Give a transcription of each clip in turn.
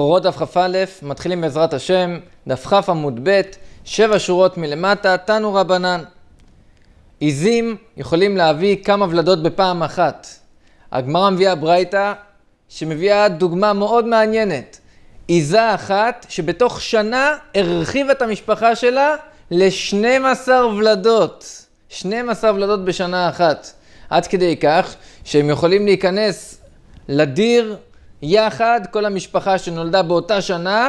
בכורות דף כ"א, מתחילים בעזרת השם, דף כ עמוד ב', שבע שורות מלמטה, תנו רבנן. עיזים יכולים להביא כמה ולדות בפעם אחת. הגמרא מביאה ברייתא, שמביאה דוגמה מאוד מעניינת. עיזה אחת שבתוך שנה הרחיבה את המשפחה שלה ל-12 ולדות. 12 ולדות בשנה אחת. עד כדי כך שהם יכולים להיכנס לדיר יחד, כל המשפחה שנולדה באותה שנה,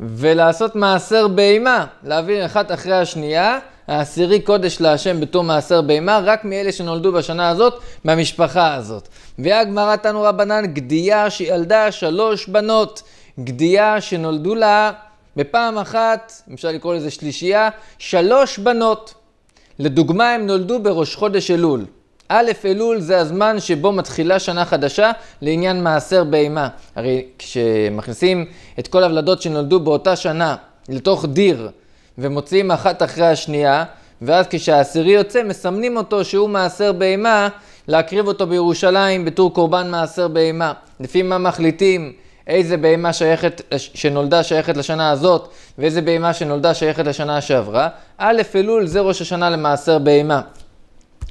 ולעשות מעשר בהמה, להעביר אחת אחרי השנייה, העשירי קודש להשם בתור מעשר בהמה, רק מאלה שנולדו בשנה הזאת, מהמשפחה הזאת. והגמרא תנו רבנן, גדיה שילדה שלוש בנות, גדיה שנולדו לה בפעם אחת, אפשר לקרוא לזה שלישייה, שלוש בנות. לדוגמה, הם נולדו בראש חודש אלול. א' אלול זה הזמן שבו מתחילה שנה חדשה לעניין מעשר בהמה. הרי כשמכניסים את כל הוולדות שנולדו באותה שנה לתוך דיר ומוציאים אחת אחרי השנייה, ואז כשהעשירי יוצא מסמנים אותו שהוא מעשר בהמה להקריב אותו בירושלים בתור קורבן מעשר בהמה. לפי מה מחליטים? איזה בהמה שייכת, שנולדה שייכת לשנה הזאת, ואיזה בהמה שנולדה שייכת לשנה שעברה. א' אלול זה ראש השנה למעשר בהמה.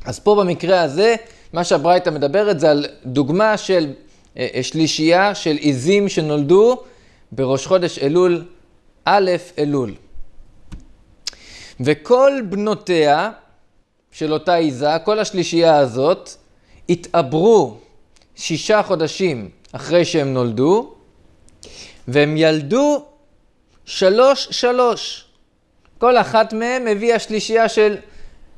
אז פה במקרה הזה, מה שהברייתא מדברת זה על דוגמה של אה, אה, שלישייה של עיזים שנולדו בראש חודש אלול א' אלול. וכל בנותיה של אותה עיזה, כל השלישייה הזאת, התעברו שישה חודשים אחרי שהם נולדו, והם ילדו שלוש שלוש. כל אחת מהם הביאה שלישייה של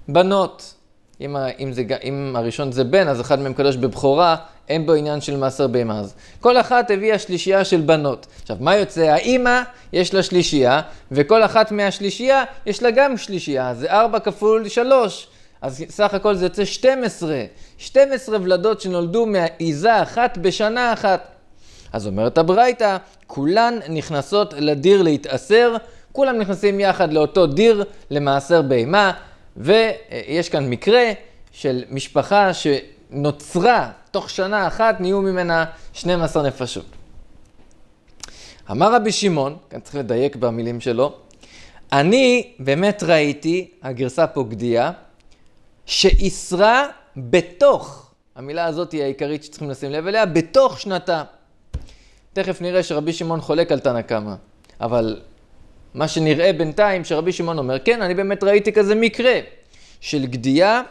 בנות. אם, ה, אם, זה, אם הראשון זה בן, אז אחד מהם קדוש בבכורה, אין בו עניין של מעשר בהמה. אז כל אחת הביאה שלישייה של בנות. עכשיו, מה יוצא? האימא, יש לה שלישייה, וכל אחת מהשלישייה, יש לה גם שלישייה. זה ארבע כפול שלוש. אז סך הכל זה יוצא 12. 12 ולדות שנולדו מעיזה אחת בשנה אחת. אז אומרת הברייתא, כולן נכנסות לדיר להתעשר, כולם נכנסים יחד לאותו דיר למעשר בהמה, ויש כאן מקרה של משפחה שנוצרה תוך שנה אחת, נהיו ממנה 12 נפשות. אמר רבי שמעון, כאן צריך לדייק במילים שלו, אני באמת ראיתי, הגרסה פה גדיעה, שאיסרה בתוך, המילה הזאת היא העיקרית שצריכים לשים לב אליה, בתוך שנתה. תכף נראה שרבי שמעון חולק על תנא קמא, אבל מה שנראה בינתיים שרבי שמעון אומר, כן, אני באמת ראיתי כזה מקרה של גדיעה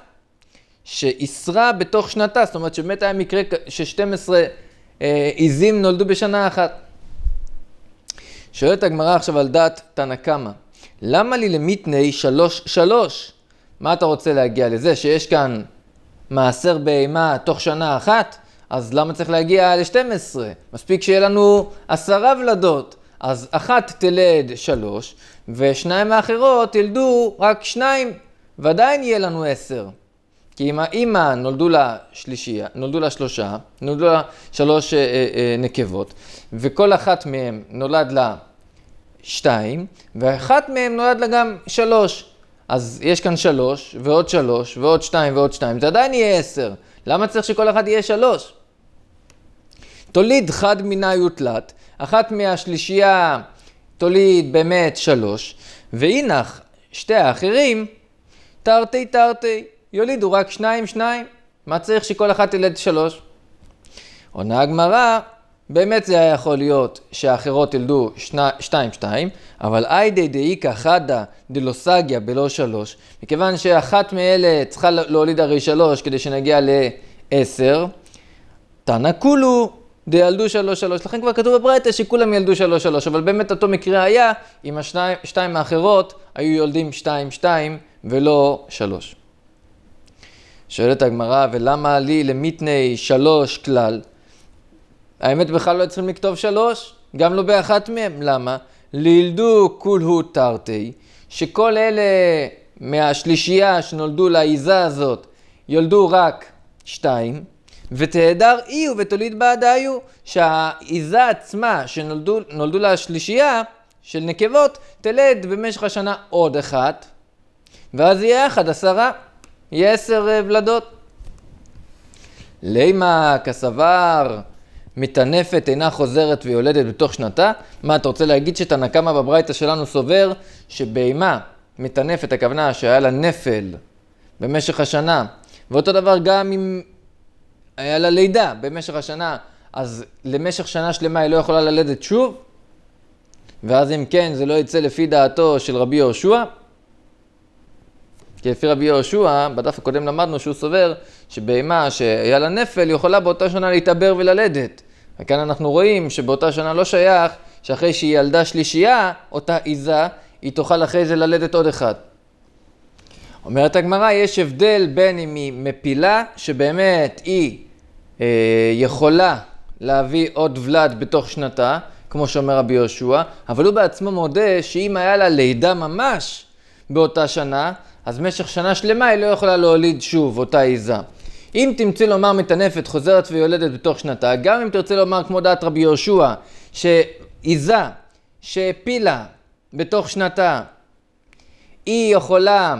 שאיסרה בתוך שנתה, זאת אומרת שבאמת היה מקרה ש-12 אה, עיזים אה, נולדו בשנה אחת. שואלת הגמרא עכשיו על דעת תנא קמא, למה לי למיתני שלוש שלוש? מה אתה רוצה להגיע לזה? שיש כאן מעשר בהמה תוך שנה אחת? אז למה צריך להגיע ל-12? מספיק שיהיה לנו עשרה ולדות. אז אחת תלד שלוש, ושניים האחרות ילדו רק שניים, ועדיין יהיה לנו עשר. כי אם האימא נולדו לה שלישייה, נולדו לה שלושה, נולדו לה שלוש אה, אה, אה נקבות, וכל אחת מהן נולד לה שתיים, ואחת מהן נולד לה גם שלוש. אז יש כאן שלוש, ועוד שלוש, ועוד שתיים, ועוד שתיים, זה עדיין יהיה עשר. למה צריך שכל אחת יהיה שלוש? תוליד חד מינה יותלת, אחת מהשלישייה תוליד באמת שלוש, והינך שתי האחרים, תרתי תרתי, יולידו רק שניים שניים. מה צריך שכל אחת תלד שלוש? עונה הגמרא, באמת זה היה יכול להיות שהאחרות ילדו שתיים שתיים, אבל איידי דאיכא חדא דלוסגיה בלא שלוש, מכיוון שאחת מאלה צריכה להוליד הרי שלוש כדי שנגיע לעשר, תנא כולו דילדו שלוש שלוש. לכן כבר כתוב בברייתא שכולם ילדו שלוש שלוש, אבל באמת אותו מקרה היה אם השתיים האחרות היו יולדים שתיים שתיים ולא שלוש. שואלת הגמרא, ולמה לי למיתני שלוש כלל? האמת בכלל לא צריכים לכתוב שלוש, גם לא באחת מהם. למה? לילדו כולהו תרתי, שכל אלה מהשלישייה שנולדו לעיזה הזאת, יולדו רק שתיים. ותהדר אי ותוליד בה דיו, שהעיזה עצמה שנולדו לה שלישייה של נקבות, תלד במשך השנה עוד אחת, ואז יהיה אחד עשרה, יהיה עשר אה, ולדות. לימה כסבר מטנפת אינה חוזרת ויולדת בתוך שנתה? מה, אתה רוצה להגיד שתנא קמא בברייתא שלנו סובר שבהמה מטנפת, הכוונה שהיה לה נפל במשך השנה, ואותו דבר גם אם היה לה לידה במשך השנה, אז למשך שנה שלמה היא לא יכולה ללדת שוב? ואז אם כן, זה לא יצא לפי דעתו של רבי יהושע? כי לפי רבי יהושע, בדף הקודם למדנו שהוא סובר שבהמה שהיה לה נפל יכולה באותה שנה להתעבר וללדת. וכאן אנחנו רואים שבאותה שנה לא שייך שאחרי שהיא ילדה שלישייה, אותה עיזה, היא תוכל אחרי זה ללדת עוד אחד. אומרת הגמרא, יש הבדל בין אם היא מפילה, שבאמת היא אה, יכולה להביא עוד ולד בתוך שנתה, כמו שאומר רבי יהושע, אבל הוא בעצמו מודה שאם היה לה לידה ממש באותה שנה, אז במשך שנה שלמה היא לא יכולה להוליד שוב אותה עיזה. אם תמצא לומר מטנפת חוזרת ויולדת בתוך שנתה, גם אם תרצה לומר כמו דעת רבי יהושע, שעיזה שהפילה בתוך שנתה, היא יכולה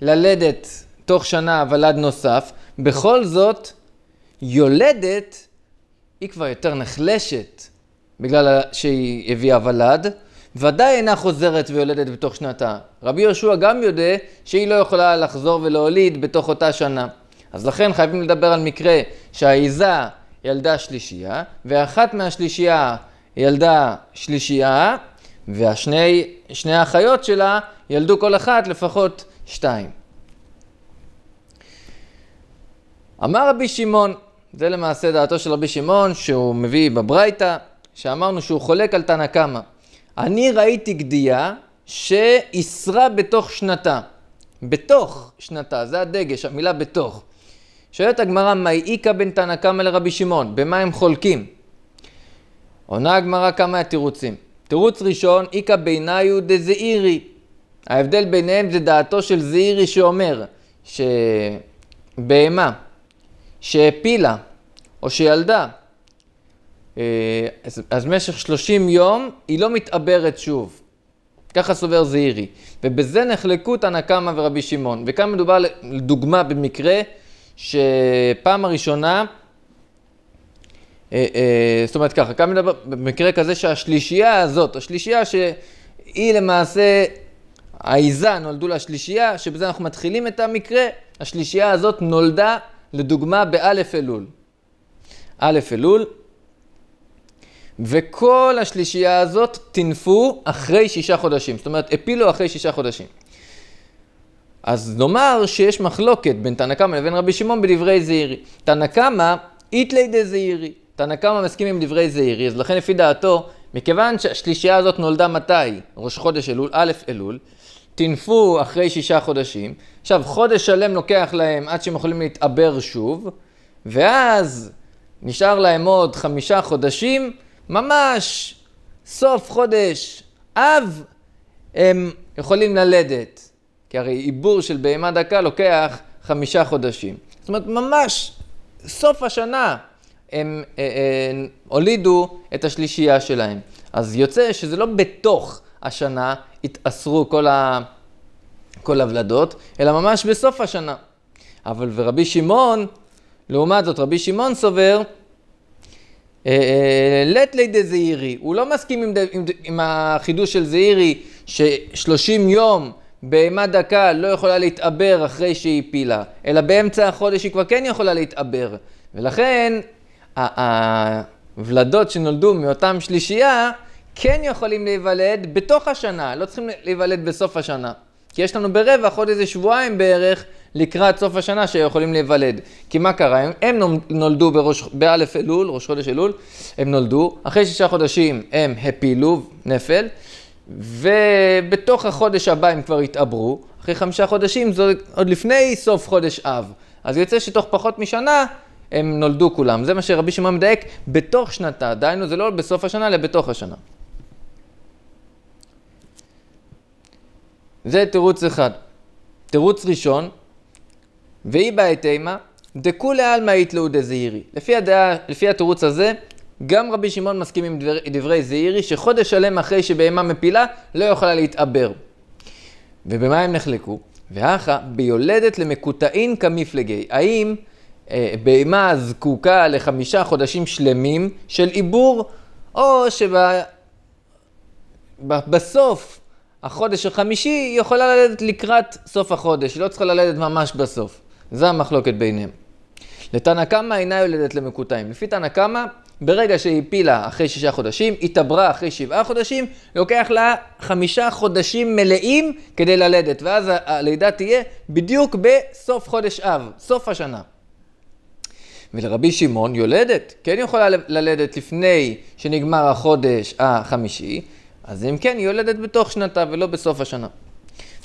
ללדת תוך שנה ולד נוסף, בכל זאת יולדת, היא כבר יותר נחלשת, בגלל שהיא הביאה ולד, ודאי אינה חוזרת ויולדת בתוך שנתה. רבי יהושע גם יודע שהיא לא יכולה לחזור ולהוליד בתוך אותה שנה. אז לכן חייבים לדבר על מקרה שהעיזה ילדה שלישייה, ואחת מהשלישייה ילדה שלישייה, והשני האחיות שלה ילדו כל אחת לפחות שתיים. אמר רבי שמעון, זה למעשה דעתו של רבי שמעון, שהוא מביא בברייתא, שאמרנו שהוא חולק על תנא קמא. אני ראיתי גדיעה שאיסרה בתוך שנתה. בתוך שנתה, זה הדגש, המילה בתוך. שואלת הגמרא, מהי איכא בין תנא קמא לרבי שמעון? במה הם חולקים? עונה הגמרא כמה התירוצים. תירוץ ראשון, איכא ביניו דזעירי. ההבדל ביניהם זה דעתו של זעירי שאומר שבהמה שהעפילה או שילדה, אה, אז, אז במשך 30 יום היא לא מתעברת שוב. ככה סובר זעירי. ובזה נחלקו תנא קמא ורבי שמעון. וכאן מדובר לדוגמה במקרה שפעם הראשונה, אה, אה, זאת אומרת ככה, כאן מדובר במקרה כזה שהשלישייה הזאת, השלישייה שהיא למעשה העיזה, נולדו לה שלישייה, שבזה אנחנו מתחילים את המקרה, השלישייה הזאת נולדה לדוגמה באלף אלול. אלף אלול, וכל השלישייה הזאת טינפו אחרי שישה חודשים, זאת אומרת הפילו אחרי שישה חודשים. אז נאמר שיש מחלוקת בין תנא קמא לבין רבי שמעון בדברי זעירי. תנא קמא איתלי דזעירי. תנא קמא מסכים עם דברי זעירי, אז לכן לפי דעתו, מכיוון שהשלישייה הזאת נולדה מתי? ראש חודש אלול, א' אלול, טינפו אחרי שישה חודשים. עכשיו, חודש שלם לוקח להם עד שהם יכולים להתעבר שוב, ואז נשאר להם עוד חמישה חודשים, ממש סוף חודש אב, הם יכולים ללדת. כי הרי עיבור של בהמה דקה לוקח חמישה חודשים. זאת אומרת, ממש סוף השנה הם אה, אה, הולידו את השלישייה שלהם. אז יוצא שזה לא בתוך השנה התאסרו כל ה... כל הוולדות, אלא ממש בסוף השנה. אבל ורבי שמעון, לעומת זאת, רבי שמעון סובר, אה, אה, לית לידי זעירי, הוא לא מסכים עם, עם, עם החידוש של זעירי, ש-30 יום בהמה דקה לא יכולה להתעבר אחרי שהיא הפילה, אלא באמצע החודש היא כבר כן יכולה להתעבר. ולכן, הוולדות שנולדו מאותם שלישייה, כן יכולים להיוולד בתוך השנה, לא צריכים להיוולד בסוף השנה. כי יש לנו ברווח עוד איזה שבועיים בערך לקראת סוף השנה שיכולים להיוולד. כי מה קרה? הם, הם נולדו בראש, באלף אלול, ראש חודש אלול, הם נולדו, אחרי שישה חודשים הם הפילו נפל, ובתוך החודש הבא הם כבר התעברו, אחרי חמישה חודשים, זה עוד לפני סוף חודש אב. אז יוצא שתוך פחות משנה הם נולדו כולם. זה מה שרבי שמעון מדייק בתוך שנתה, דהיינו זה לא בסוף השנה אלא בתוך השנה. זה תירוץ אחד. תירוץ ראשון, ואי בעת אימה, דכולי עלמא יתלאו דזעירי. לפי, לפי התירוץ הזה, גם רבי שמעון מסכים עם דבר, דברי זעירי, שחודש שלם אחרי שבהמה מפילה, לא יכולה להתעבר. ובמה הם נחלקו? והכה, ביולדת למקוטעין כמפלגי. האם אה, בהמה זקוקה לחמישה חודשים שלמים של עיבור, או שבסוף החודש החמישי, היא יכולה ללדת לקראת סוף החודש, היא לא צריכה ללדת ממש בסוף. זה המחלוקת ביניהם. לתנא קמא אינה יולדת למקוטעים. לפי תנא קמא, ברגע שהיא הפילה אחרי שישה חודשים, התעברה אחרי שבעה חודשים, לוקח לה חמישה חודשים מלאים כדי ללדת, ואז הלידה תהיה בדיוק בסוף חודש אב, סוף השנה. ולרבי שמעון יולדת, כן יכולה ללדת לפני שנגמר החודש החמישי, אז אם כן, היא יולדת בתוך שנתה ולא בסוף השנה.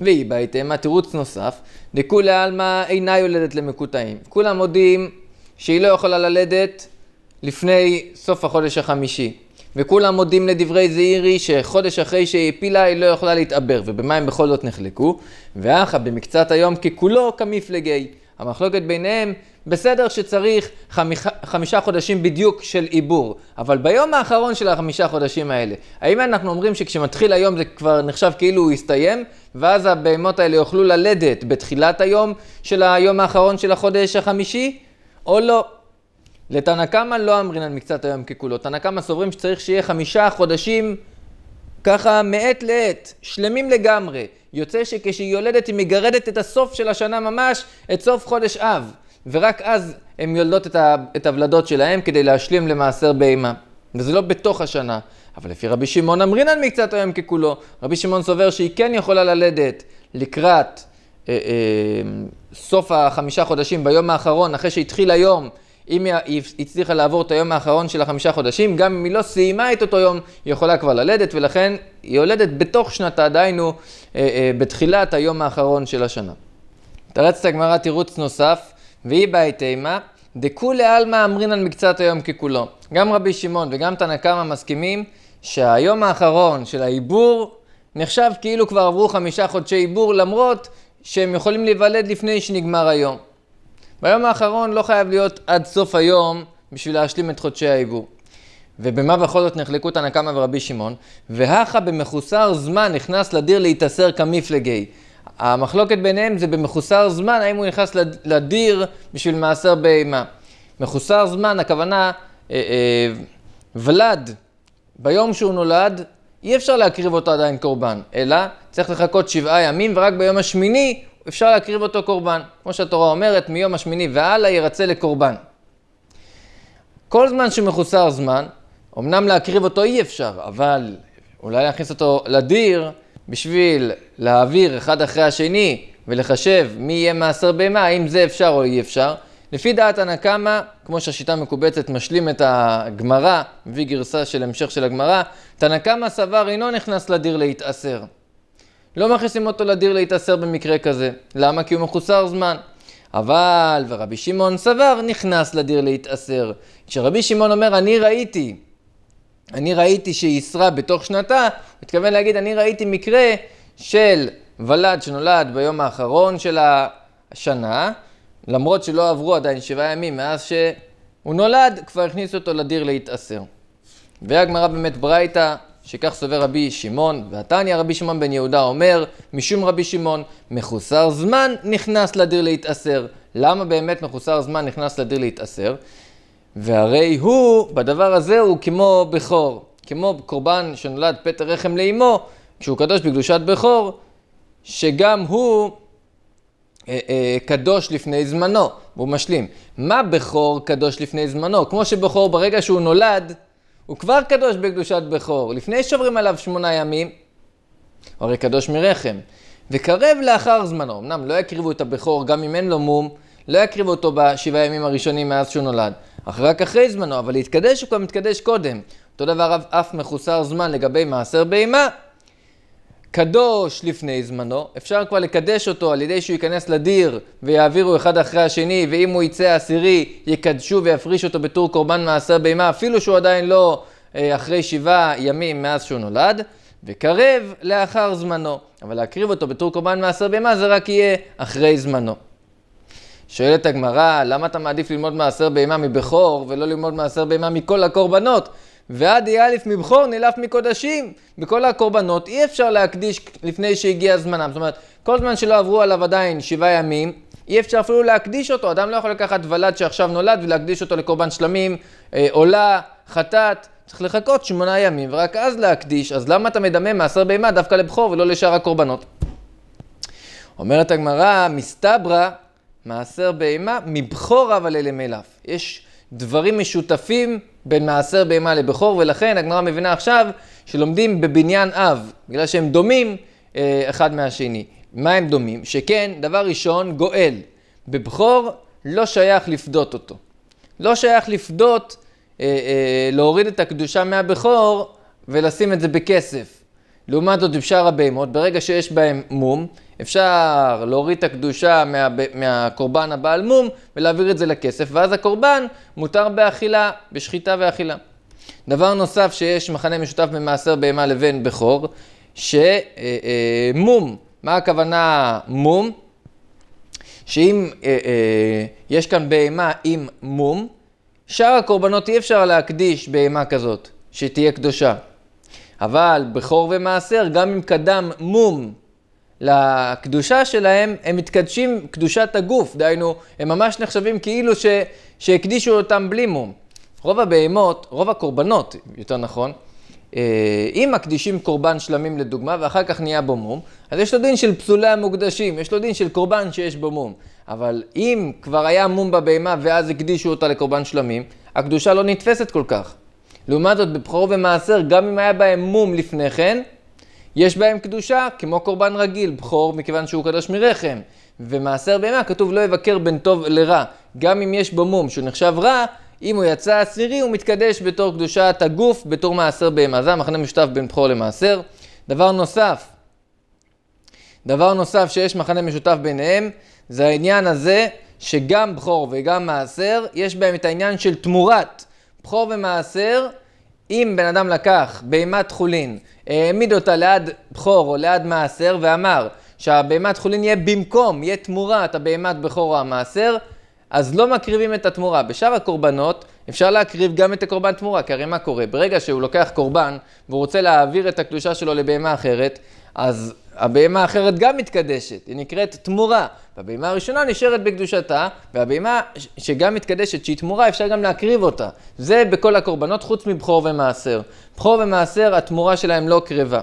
והיא בהתאם, התירוץ נוסף, דכולי עלמא אינה יולדת למקוטעים. כולם מודים שהיא לא יכולה ללדת לפני סוף החודש החמישי. וכולם מודים לדברי זעירי שחודש אחרי שהיא הפילה היא לא יכולה להתעבר, ובמה הם בכל זאת נחלקו? ואחא במקצת היום ככולו כמפלגי. המחלוקת ביניהם, בסדר שצריך חמיך, חמישה חודשים בדיוק של עיבור, אבל ביום האחרון של החמישה חודשים האלה, האם אנחנו אומרים שכשמתחיל היום זה כבר נחשב כאילו הוא הסתיים, ואז הבהמות האלה יוכלו ללדת בתחילת היום של היום האחרון של החודש החמישי, או לא? לתנא קמא לא אמרינן מקצת היום ככולו, תנא קמא סוברים שצריך שיהיה חמישה חודשים ככה מעת לעת, שלמים לגמרי. יוצא שכשהיא יולדת היא מגרדת את הסוף של השנה ממש, את סוף חודש אב. ורק אז הן יולדות את, ה, את הוולדות שלהן כדי להשלים למעשר בהמה. וזה לא בתוך השנה. אבל לפי רבי שמעון אמרינן מקצת היום ככולו, רבי שמעון סובר שהיא כן יכולה ללדת לקראת אה, אה, סוף החמישה חודשים, ביום האחרון, אחרי שהתחיל היום, אם היא הצליחה לעבור את היום האחרון של החמישה חודשים, גם אם היא לא סיימה את אותו יום, היא יכולה כבר ללדת, ולכן היא יולדת בתוך שנתה, דהיינו אה, אה, בתחילת היום האחרון של השנה. תרצת הגמרא תירוץ נוסף, והיא בהתאימה, דכולי עלמא אמרינן מקצת היום ככולו. גם רבי שמעון וגם תנא קמא מסכימים שהיום האחרון של העיבור נחשב כאילו כבר עברו חמישה חודשי עיבור, למרות שהם יכולים להיוולד לפני שנגמר היום. ביום האחרון לא חייב להיות עד סוף היום בשביל להשלים את חודשי העיבור. ובמה בכל זאת נחלקו תנא קמא ורבי שמעון? והכה במחוסר זמן נכנס לדיר להתאסר כמפלגי. המחלוקת ביניהם זה במחוסר זמן, האם הוא נכנס לדיר בשביל מעשר בהמה. מחוסר זמן, הכוונה, אה, אה, ולד, ביום שהוא נולד, אי אפשר להקריב אותו עדיין קורבן, אלא צריך לחכות שבעה ימים, ורק ביום השמיני אפשר להקריב אותו קורבן. כמו שהתורה אומרת, מיום השמיני והלאה ירצה לקורבן. כל זמן שמחוסר זמן, אמנם להקריב אותו אי אפשר, אבל אולי להכניס אותו לדיר בשביל להעביר אחד אחרי השני ולחשב מי יהיה מעשר בהמה, האם זה אפשר או אי אפשר. לפי דעת הנקמה, כמו שהשיטה המקובצת משלים את הגמרא, מביא גרסה של המשך של הגמרא, תנקמה סבר אינו נכנס לדיר להתעשר. לא מכניסים אותו לדיר להתאסר במקרה כזה. למה? כי הוא מחוסר זמן. אבל, ורבי שמעון סבר, נכנס לדיר להתאסר. כשרבי שמעון אומר, אני ראיתי, אני ראיתי שישרה בתוך שנתה, הוא מתכוון להגיד, אני ראיתי מקרה של ולד שנולד ביום האחרון של השנה, למרות שלא עברו עדיין שבעה ימים מאז שהוא נולד, כבר הכניסו אותו לדיר להתאסר. והגמרא באמת ברייתא שכך סובר רבי שמעון, והתניא רבי שמעון בן יהודה אומר, משום רבי שמעון, מחוסר זמן נכנס לדיר להתעשר. למה באמת מחוסר זמן נכנס לדיר להתעשר? והרי הוא, בדבר הזה הוא כמו בכור, כמו קורבן שנולד פטר רחם לאמו, כשהוא קדוש בקדושת בכור, שגם הוא אה, אה, קדוש לפני זמנו, והוא משלים. מה בכור קדוש לפני זמנו? כמו שבכור ברגע שהוא נולד, הוא כבר קדוש בקדושת בכור, לפני שעוברים עליו שמונה ימים, הוא הרי קדוש מרחם. וקרב לאחר זמנו, אמנם לא יקריבו את הבכור, גם אם אין לו מום, לא יקריבו אותו בשבעה ימים הראשונים מאז שהוא נולד, אך רק אחרי זמנו, אבל להתקדש הוא כבר מתקדש קודם. אותו דבר אף מחוסר זמן לגבי מעשר בהמה, קדוש לפני זמנו, אפשר כבר לקדש אותו על ידי שהוא ייכנס לדיר ויעבירו אחד אחרי השני, ואם הוא יצא עשירי, יקדשו ויפריש אותו בתור קורבן מעשר בהמה, אפילו שהוא עדיין לא אה, אחרי שבעה ימים מאז שהוא נולד, וקרב לאחר זמנו. אבל להקריב אותו בתור קורבן מעשר בהמה זה רק יהיה אחרי זמנו. שואלת הגמרא, למה אתה מעדיף ללמוד מעשר בהמה מבכור ולא ללמוד מעשר בהמה מכל הקורבנות? ועד יאלף מבכור נלף מקודשים. בכל הקורבנות אי אפשר להקדיש לפני שהגיע זמנם. זאת אומרת, כל זמן שלא עברו עליו עדיין שבעה ימים, אי אפשר אפילו להקדיש אותו. אדם לא יכול לקחת ולד שעכשיו נולד ולהקדיש אותו לקורבן שלמים, אה, עולה, חטאת. צריך לחכות שמונה ימים ורק אז להקדיש, אז למה אתה מדמה מעשר בהמה דווקא לבכור ולא לשאר הקורבנות? אומרת הגמרא, מסתברא, מעשר בהמה מבכור אבל אלה מלאף. יש דברים משותפים בין מעשר בהמה לבכור, ולכן הגמרא מבינה עכשיו שלומדים בבניין אב, בגלל שהם דומים אה, אחד מהשני. מה הם דומים? שכן, דבר ראשון, גואל. בבכור לא שייך לפדות אותו. לא שייך לפדות, אה, אה, להוריד את הקדושה מהבכור ולשים את זה בכסף. לעומת זאת, בשאר הבהמות, ברגע שיש בהם מום, אפשר להוריד את הקדושה מה, מהקורבן הבעל מום ולהעביר את זה לכסף, ואז הקורבן מותר באכילה, בשחיטה ואכילה. דבר נוסף שיש מחנה משותף במעשר בהמה לבין בכור, שמום, מה הכוונה מום? שאם אה, אה, יש כאן בהמה עם מום, שאר הקורבנות אי אפשר להקדיש בהמה כזאת, שתהיה קדושה. אבל בכור ומעשר, גם אם קדם מום לקדושה שלהם, הם מתקדשים קדושת הגוף, דהיינו, הם ממש נחשבים כאילו ש, שהקדישו אותם בלי מום. רוב הבהמות, רוב הקורבנות, יותר נכון, אה, אם מקדישים קורבן שלמים לדוגמה, ואחר כך נהיה בו מום, אז יש לו דין של פסולי המוקדשים, יש לו דין של קורבן שיש בו מום. אבל אם כבר היה מום בבהמה ואז הקדישו אותה לקורבן שלמים, הקדושה לא נתפסת כל כך. לעומת זאת, בבחור ומעשר, גם אם היה בהם מום לפני כן, יש בהם קדושה, כמו קורבן רגיל, בחור מכיוון שהוא קדוש מרחם. ומעשר בהמה כתוב לא יבקר בין טוב לרע. גם אם יש בו מום שהוא נחשב רע, אם הוא יצא עשירי הוא מתקדש בתור קדושת הגוף, בתור מעשר בהמה. זה המחנה משותף בין בחור למעשר. דבר נוסף, דבר נוסף שיש מחנה משותף ביניהם, זה העניין הזה שגם בחור וגם מעשר, יש בהם את העניין של תמורת. בכור ומעשר, אם בן אדם לקח בהימת חולין, העמיד אותה ליד בכור או ליד מעשר ואמר שהבהימת חולין יהיה במקום, יהיה תמורת הבהימת בכור או המעשר, אז לא מקריבים את התמורה. בשאר הקורבנות אפשר להקריב גם את הקורבן תמורה, כי הרי מה קורה? ברגע שהוא לוקח קורבן והוא רוצה להעביר את הקדושה שלו לבהמה אחרת, אז הבהמה האחרת גם מתקדשת, היא נקראת תמורה. והבהמה הראשונה נשארת בקדושתה, והבהמה שגם מתקדשת, שהיא תמורה, אפשר גם להקריב אותה. זה בכל הקורבנות חוץ מבכור ומעשר. בכור ומעשר, התמורה שלהם לא קרבה.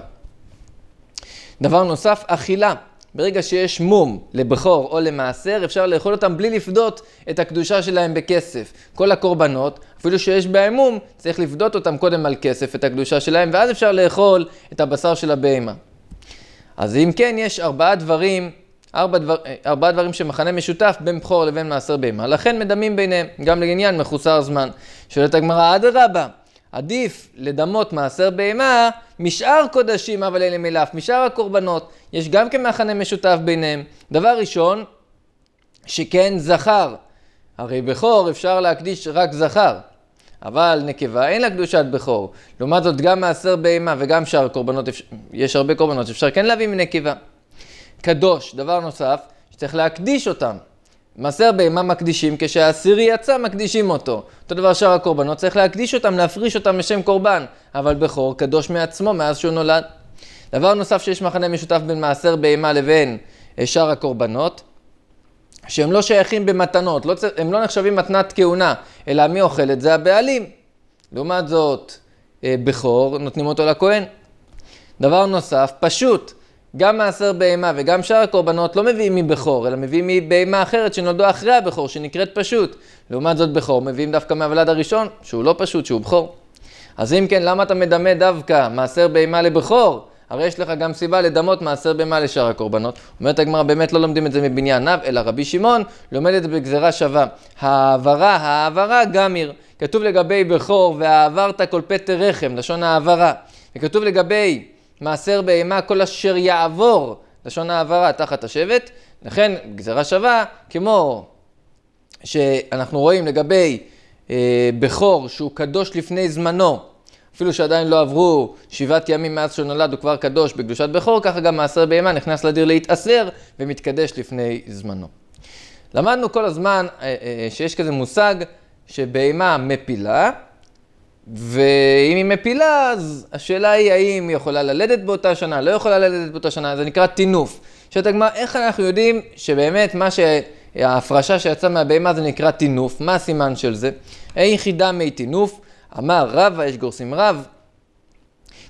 דבר נוסף, אכילה. ברגע שיש מום לבכור או למעשר, אפשר לאכול אותם בלי לפדות את הקדושה שלהם בכסף. כל הקורבנות, אפילו שיש בהם מום, צריך לפדות אותם קודם על כסף, את הקדושה שלהם, ואז אפשר לאכול את הבשר של הבהמה. אז אם כן, יש ארבעה דברים, ארבע דבר, ארבעה דברים שמכנה משותף בין בכור לבין מעשר בהמה, לכן מדמים ביניהם, גם לעניין מחוסר זמן. שואלת הגמרא, אדרבה, עדיף לדמות מעשר בהמה משאר קודשים, אבל אלה מלאף, משאר הקורבנות. יש גם כן מחנה משותף ביניהם. דבר ראשון, שכן זכר. הרי בכור אפשר להקדיש רק זכר. אבל נקבה אין לה קדושת בכור. לעומת זאת, גם מעשר בהמה וגם שאר קורבנות, אפשר, יש הרבה קורבנות שאפשר כן להביא מנקבה. קדוש, דבר נוסף, שצריך להקדיש אותם. מעשר בהמה מקדישים, כשהאסיר יצא מקדישים אותו. אותו דבר שאר הקורבנות, צריך להקדיש אותם, להפריש אותם לשם קורבן. אבל בכור קדוש מעצמו מאז שהוא נולד. דבר נוסף שיש מחנה משותף בין מעשר בהמה לבין אה, שאר הקורבנות, שהם לא שייכים במתנות, לא, הם לא נחשבים מתנת כהונה, אלא מי אוכל את זה? הבעלים. לעומת זאת, אה, בכור, נותנים אותו לכהן. דבר נוסף, פשוט, גם מעשר בהמה וגם שאר הקורבנות לא מביאים מבכור, אלא מביאים מבהמה אחרת שנולדו אחרי הבכור, שנקראת פשוט. לעומת זאת בכור מביאים דווקא מהוולד הראשון, שהוא לא פשוט, שהוא בכור. אז אם כן, למה אתה מדמה דווקא מעשר בהמה לבכור? הרי יש לך גם סיבה לדמות מעשר במה לשאר הקורבנות. אומרת הגמרא, באמת לא לומדים את זה מבניין אב, אלא רבי שמעון לומד את זה בגזרה שווה. העברה, העברה גמיר. כתוב לגבי בכור, והעברת כל פטר רחם, לשון העברה. וכתוב לגבי מעשר בהמה, כל אשר יעבור, לשון העברה, תחת השבט. לכן, גזרה שווה, כמו שאנחנו רואים לגבי אה, בכור שהוא קדוש לפני זמנו, אפילו שעדיין לא עברו שבעת ימים מאז שהוא נולד, הוא כבר קדוש בקדושת בכור, ככה גם מעשר בהמה נכנס לדיר להתעשר ומתקדש לפני זמנו. למדנו כל הזמן אה, אה, אה, שיש כזה מושג שבהמה מפילה, ואם היא מפילה, אז השאלה היא האם היא יכולה ללדת באותה שנה, לא יכולה ללדת באותה שנה, זה נקרא טינוף. שואלת הגמרא, איך אנחנו יודעים שבאמת מה שההפרשה שיצאה מהבהמה זה נקרא טינוף, מה הסימן של זה? היחידה מי טינוף, אמר רבא יש גורסים רב,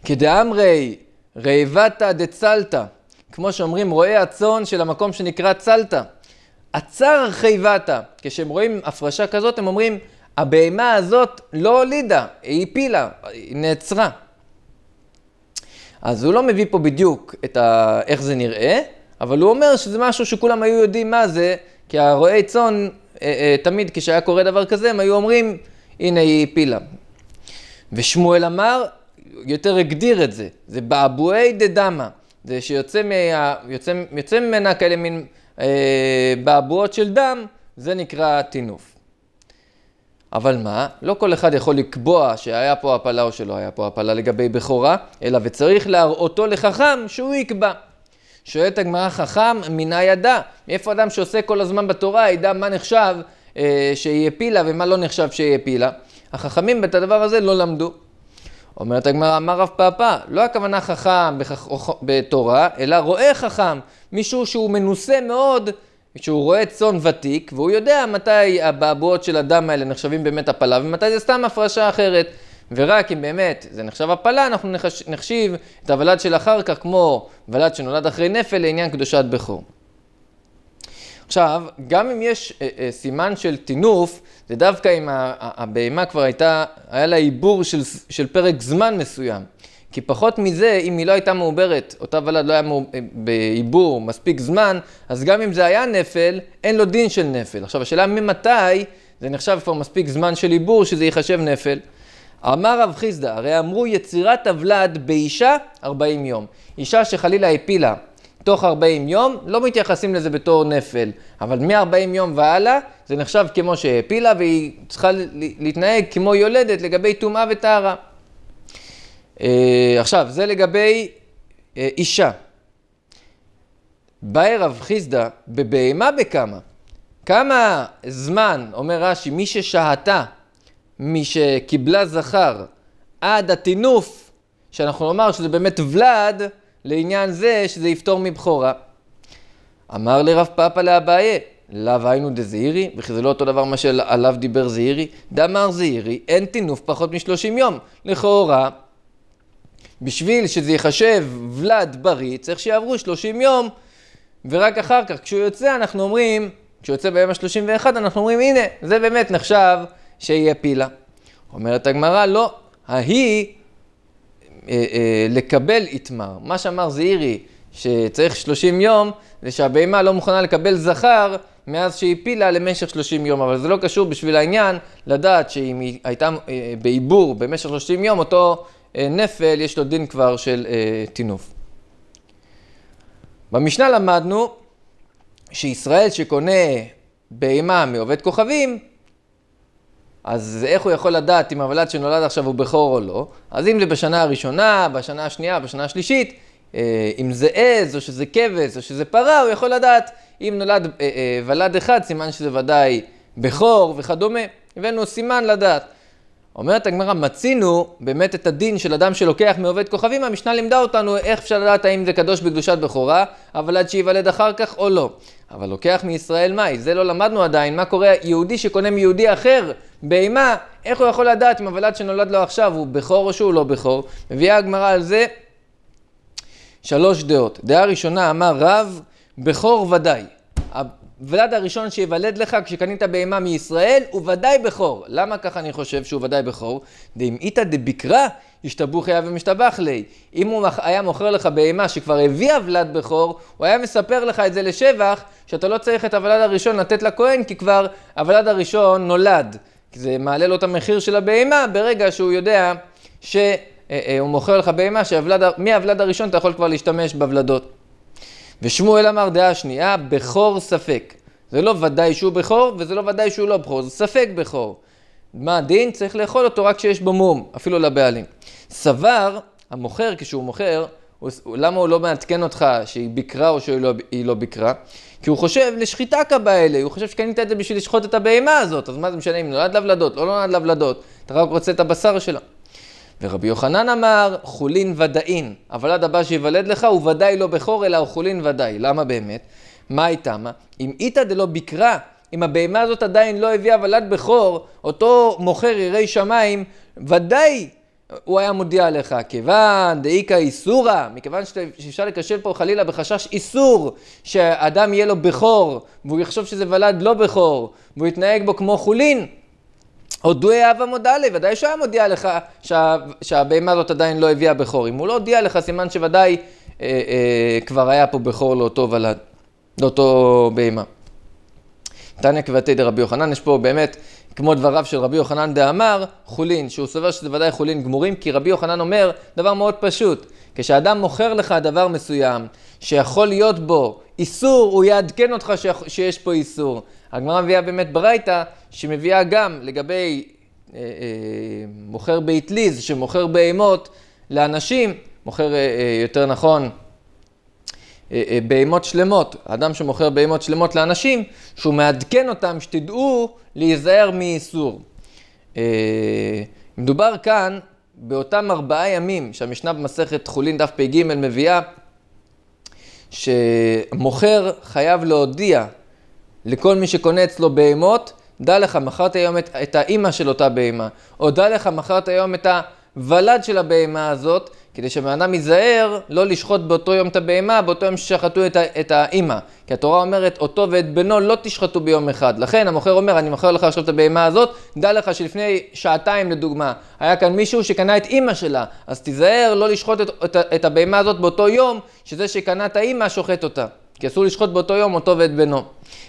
כדאמרי ראבתא דצלתא, כמו שאומרים רועי הצאן של המקום שנקרא צלתא. עצר חייבתא, כשהם רואים הפרשה כזאת הם אומרים הבהמה הזאת לא הולידה, היא הפילה, היא נעצרה. אז הוא לא מביא פה בדיוק את ה... איך זה נראה, אבל הוא אומר שזה משהו שכולם היו יודעים מה זה, כי הרועי צאן, אה, אה, תמיד כשהיה קורה דבר כזה, הם היו אומרים, הנה היא הפילה. ושמואל אמר, יותר הגדיר את זה, זה דה דמה, זה שיוצא מה, יוצא, יוצא ממנה כאלה מין אה, באבועות של דם, זה נקרא טינוף. אבל מה, לא כל אחד יכול לקבוע שהיה פה הפלה או שלא היה פה הפלה לגבי בכורה, אלא וצריך להראותו לחכם שהוא יקבע. שואלת הגמרא חכם, מינה ידע? מאיפה אדם שעושה כל הזמן בתורה ידע מה נחשב אה, שהיא הפילה ומה לא נחשב שהיא הפילה? החכמים את הדבר הזה לא למדו. אומרת הגמרא, אמר רב פאפא, לא הכוונה חכם בתורה, אלא רואה חכם, מישהו שהוא מנוסה מאוד, שהוא רואה צאן ותיק, והוא יודע מתי הבעבועות של הדם האלה נחשבים באמת הפלה, ומתי זה סתם הפרשה אחרת. ורק אם באמת זה נחשב הפלה, אנחנו נחש... נחשיב את הוולד של אחר כך כמו ולד שנולד אחרי נפל לעניין קדושת בכור. עכשיו, גם אם יש אה, אה, סימן של טינוף, זה דווקא אם הבהמה כבר הייתה, היה לה עיבור של, של פרק זמן מסוים. כי פחות מזה, אם היא לא הייתה מעוברת, אותה ולד לא היה אה, בעיבור מספיק זמן, אז גם אם זה היה נפל, אין לו דין של נפל. עכשיו, השאלה ממתי זה נחשב כבר מספיק זמן של עיבור שזה ייחשב נפל. אמר רב חיסדא, הרי אמרו יצירת הוולד באישה 40 יום. אישה שחלילה הפילה תוך 40 יום, לא מתייחסים לזה בתור נפל. אבל מ-40 יום והלאה, זה נחשב כמו שהעפילה, והיא צריכה להתנהג כמו יולדת לגבי טומאה וטהרה. אה, עכשיו, זה לגבי אה, אישה. באי רב חיסדא בבהמה בכמה. כמה זמן, אומר רש"י, מי ששהתה, מי שקיבלה זכר, עד הטינוף, שאנחנו נאמר שזה באמת ולד, לעניין זה שזה יפתור מבכורה. אמר לרב פאפה לאביי, לאו היינו דזעירי, וכי זה לא אותו דבר מה שעליו דיבר זעירי, דאמר זעירי, אין טינוף פחות משלושים יום. לכאורה, בשביל שזה ייחשב ולד בריא, צריך שיעברו שלושים יום, ורק אחר כך, כשהוא יוצא, אנחנו אומרים, כשהוא יוצא ביום השלושים 31 אנחנו אומרים, הנה, זה באמת נחשב שיהיה פילה. אומרת הגמרא, לא, ההיא אה, אה, לקבל איתמר. מה שאמר זעירי, שצריך 30 יום, זה שהבהמה לא מוכנה לקבל זכר מאז שהיא הפילה למשך 30 יום, אבל זה לא קשור בשביל העניין לדעת שאם היא הייתה אה, בעיבור במשך 30 יום, אותו נפל, יש לו דין כבר של טינוף. במשנה למדנו שישראל שקונה בהמה מעובד כוכבים, אז איך הוא יכול לדעת אם הוולד שנולד עכשיו הוא בכור או לא? אז אם זה בשנה הראשונה, בשנה השנייה, בשנה השלישית, אה, אם זה עז או שזה כבש או שזה פרה, הוא יכול לדעת. אם נולד אה, אה, ולד אחד, סימן שזה ודאי בכור וכדומה. הבאנו סימן לדעת. אומרת הגמרא, מצינו באמת את הדין של אדם שלוקח מעובד כוכבים, המשנה לימדה אותנו איך אפשר לדעת האם זה קדוש בקדושת בכורה, אבל עד שייוולד אחר כך או לא. אבל לוקח מישראל מאי, זה לא למדנו עדיין, מה קורה יהודי שקונה מיהודי אחר בהמה, איך הוא יכול לדעת אם הוולד שנולד לו עכשיו הוא בכור או שהוא לא בכור? מביאה הגמרא על זה שלוש דעות. דעה ראשונה אמר רב, בכור ודאי. ולד הראשון שיוולד לך כשקנית בהמה מישראל, הוא ודאי בכור. למה ככה אני חושב שהוא ודאי בכור? דאם איתא דבקרא, השתבחו חיה ומשתבח לי. אם הוא היה מוכר לך בהמה שכבר הביאה ולד בכור, הוא היה מספר לך את זה לשבח, שאתה לא צריך את הוולד הראשון לתת לכהן, כי כבר הוולד הראשון נולד. כי זה מעלה לו את המחיר של הבהמה ברגע שהוא יודע שהוא אה, אה, מוכר לך בהמה, שמהוולד הראשון אתה יכול כבר להשתמש בוולדות. ושמואל אמר דעה שנייה, בכור ספק. זה לא ודאי שהוא בכור, וזה לא ודאי שהוא לא בכור, זה ספק בכור. מה הדין? צריך לאכול אותו רק כשיש בו מום, אפילו לבעלים. סבר, המוכר כשהוא מוכר, הוא, למה הוא לא מעדכן אותך שהיא ביקרה או שהיא לא, לא ביקרה? כי הוא חושב לשחיטה כבאלה, הוא חושב שקנית את זה בשביל לשחוט את הבהמה הזאת, אז מה זה משנה אם נולד לבלדות, לא נולד לבלדות, אתה רק רוצה את הבשר שלה. ורבי יוחנן אמר, חולין ודאין, אבל עד הבא שיוולד לך הוא ודאי לא בכור, אלא הוא חולין ודאי. למה באמת? מה הייתה? מה? אם איתא דלא ביקרה, אם הבהמה הזאת עדיין לא הביאה ולד בכור, אותו מוכר יראי שמיים, ודאי הוא היה מודיע לך, כיוון דאיכא איסורא, מכיוון שאפשר לקשר פה חלילה בחשש איסור, שאדם יהיה לו בכור, והוא יחשוב שזה ולד לא בכור, והוא יתנהג בו כמו חולין, הודוי אהבה מודה לי, ודאי שהיה מודיע לך שה, שהבהמה הזאת עדיין לא הביאה בכור. אם הוא לא הודיע לך, סימן שוודאי אה, אה, כבר היה פה בכור לאותו ולד, לאותו בהמה. תניא כבתי דרבי יוחנן, יש פה באמת, כמו דבריו של רבי יוחנן דאמר, חולין, שהוא סובר שזה ודאי חולין גמורים, כי רבי יוחנן אומר דבר מאוד פשוט, כשאדם מוכר לך דבר מסוים, שיכול להיות בו איסור, הוא יעדכן אותך שיש פה איסור. הגמרא מביאה באמת ברייתא, שמביאה גם לגבי אה, אה, מוכר באטליז, שמוכר בהמות לאנשים, מוכר אה, אה יותר נכון אה, אה, בהמות שלמות, אדם שמוכר בהמות שלמות לאנשים, שהוא מעדכן אותם שתדעו להיזהר מאיסור. מדובר כאן באותם ארבעה ימים שהמשנה במסכת חולין דף פ"ג מביאה, שמוכר חייב להודיע לכל מי שקונה אצלו בהמות, דע לך, מכרת היום את, את האימא של אותה בהמה, או דע לך, מכרת היום את הוולד של הבהמה הזאת, כדי שבן אדם ייזהר לא לשחוט באותו יום את הבהמה, באותו יום ששחטו את, את האימא. כי התורה אומרת, אותו ואת בנו לא תשחטו ביום אחד. לכן המוכר אומר, אני מוכר לך עכשיו את הבהמה הזאת, דע לך שלפני שעתיים לדוגמה, היה כאן מישהו שקנה את אימא שלה, אז תיזהר לא לשחוט את, את, את הבהמה הזאת באותו יום, שזה שקנה את האימא שוחט אותה. כי אסור לשחוט באותו יום אותו ואת בנו.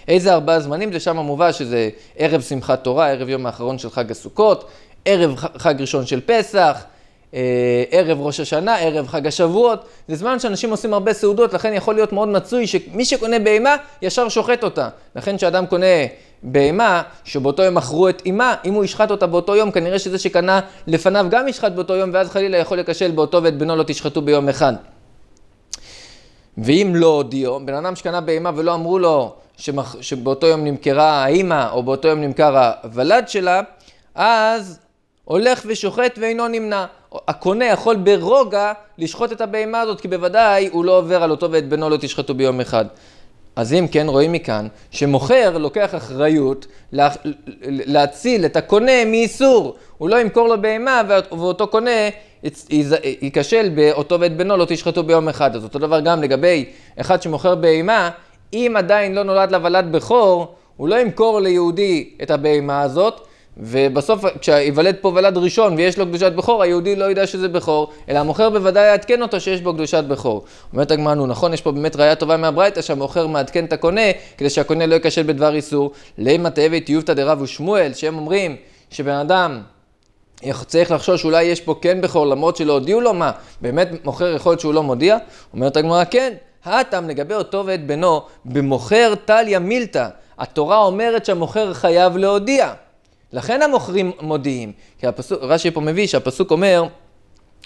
איזה ארבעה זמנים? זה שם מובא שזה ערב שמחת תורה, ערב יום האחרון של חג הסוכות, ערב חג ראשון של פסח, אה, ערב ראש השנה, ערב חג השבועות. זה זמן שאנשים עושים הרבה סעודות, לכן יכול להיות מאוד מצוי שמי שקונה בהמה, ישר שוחט אותה. לכן כשאדם קונה בהמה, שבאותו יום מכרו את אמה, אם הוא ישחט אותה באותו יום, כנראה שזה שקנה לפניו גם ישחט באותו יום, ואז חלילה יכול לקשל באותו ואת בנו לא תשחטו ביום אחד. ואם לא הודיעו, בן אדם שקנה בהמה ולא אמרו לו שמח, שבאותו יום נמכרה האימא, או באותו יום נמכר הוולד שלה, אז הולך ושוחט ואינו נמנע. הקונה יכול ברוגע לשחוט את הבהמה הזאת, כי בוודאי הוא לא עובר על אותו ואת בנו לא תשחטו ביום אחד. אז אם כן, רואים מכאן שמוכר לוקח אחריות לה, להציל את הקונה מאיסור. הוא לא ימכור לו בהמה ואותו קונה ייכשל באותו ואת בנו לא תשחטו ביום אחד. אז אותו דבר גם לגבי אחד שמוכר בהמה אם עדיין לא נולד לה ולד בכור, הוא לא ימכור ליהודי את הבהמה הזאת, ובסוף כשייוולד פה ולד ראשון ויש לו קדושת בכור, היהודי לא ידע שזה בכור, אלא המוכר בוודאי יעדכן אותו שיש בו קדושת בכור. אומרת הגמרא, נו נכון, יש פה באמת ראיה טובה מהברייתא שהמוכר מעדכן את הקונה, כדי שהקונה לא ייכשל בדבר איסור. לימא תאבי תיובתא דרב ושמואל, שהם אומרים שבן אדם צריך לחשוש אולי יש פה כן בכור, למרות שלא הודיעו לו מה, באמת מוכר יכול להיות שהוא לא מודיע? אומרת הגמרא, כן. האטם לגבי אותו ואת בנו, במוכר טליה מילתא. התורה אומרת שהמוכר חייב להודיע. לכן המוכרים מודיעים. כי הפסוק, רש"י פה מביא שהפסוק אומר,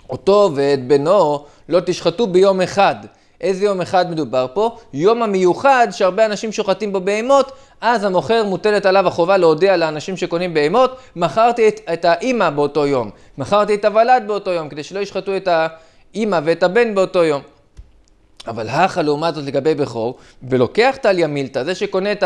אותו ואת בנו לא תשחטו ביום אחד. איזה יום אחד מדובר פה? יום המיוחד שהרבה אנשים שוחטים בו בהמות, אז המוכר מוטלת עליו החובה להודיע לאנשים שקונים בהמות, מכרתי את, את האימא באותו יום, מכרתי את הוולד באותו יום, כדי שלא ישחטו את האימא ואת הבן באותו יום. אבל הכה לעומת זאת לגבי בכור, ולוקח טליה מילתא, זה שקונה את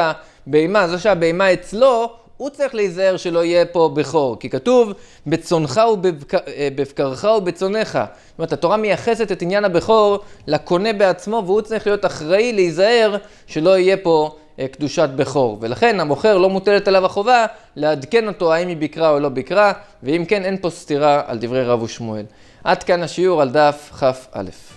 הבהמה, זה שהבהמה אצלו, הוא צריך להיזהר שלא יהיה פה בכור, כי כתוב, בצונך ובבקרך ובבק... אה, ובצונך. זאת אומרת, התורה מייחסת את עניין הבכור לקונה בעצמו, והוא צריך להיות אחראי להיזהר שלא יהיה פה אה, קדושת בכור. ולכן המוכר לא מוטלת עליו החובה לעדכן אותו האם היא ביקרה או לא ביקרה, ואם כן, אין פה סתירה על דברי רב ושמואל. עד כאן השיעור על דף כ"א.